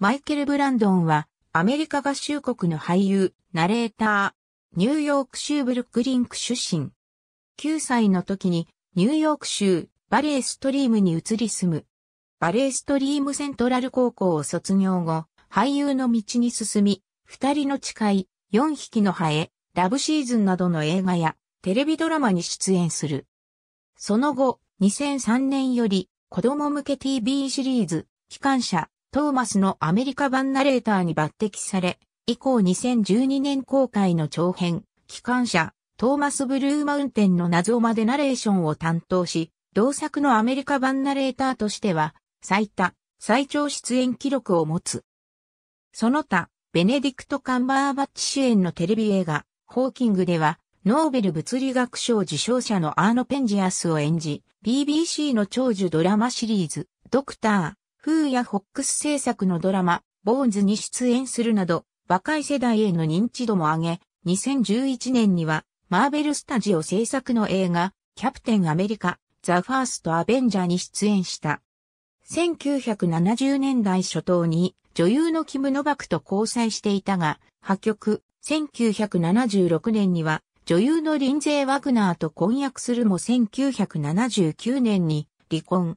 マイケル・ブランドンは、アメリカ合衆国の俳優、ナレーター、ニューヨーク州ブルックリンク出身。9歳の時に、ニューヨーク州、バレーストリームに移り住む。バレーストリームセントラル高校を卒業後、俳優の道に進み、二人の誓い、四匹のハエ、ラブシーズンなどの映画や、テレビドラマに出演する。その後、2003年より、子供向け TV シリーズ、機関車、トーマスのアメリカ版ナレーターに抜擢され、以降2012年公開の長編、機関車、トーマス・ブルーマウンテンの謎までナレーションを担当し、同作のアメリカ版ナレーターとしては、最多、最長出演記録を持つ。その他、ベネディクト・カンバーバッチ主演のテレビ映画、ホーキングでは、ノーベル物理学賞受賞者のアーノ・ペンジアスを演じ、BBC の長寿ドラマシリーズ、ドクター、風やホックス制作のドラマ、ボーンズに出演するなど、若い世代への認知度も上げ、2011年には、マーベルスタジオ制作の映画、キャプテンアメリカ、ザ・ファースト・アベンジャーに出演した。1970年代初頭に女優のキム・ノバクと交際していたが、破局、1976年には女優のリンゼー・ワグナーと婚約するも1979年に離婚、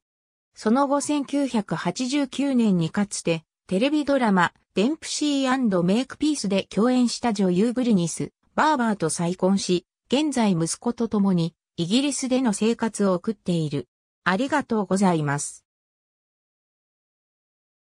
その後1989年にかつて、テレビドラマ、デンプシーメイクピースで共演した女優ブルニス、バーバーと再婚し、現在息子と共に、イギリスでの生活を送っている。ありがとうございます。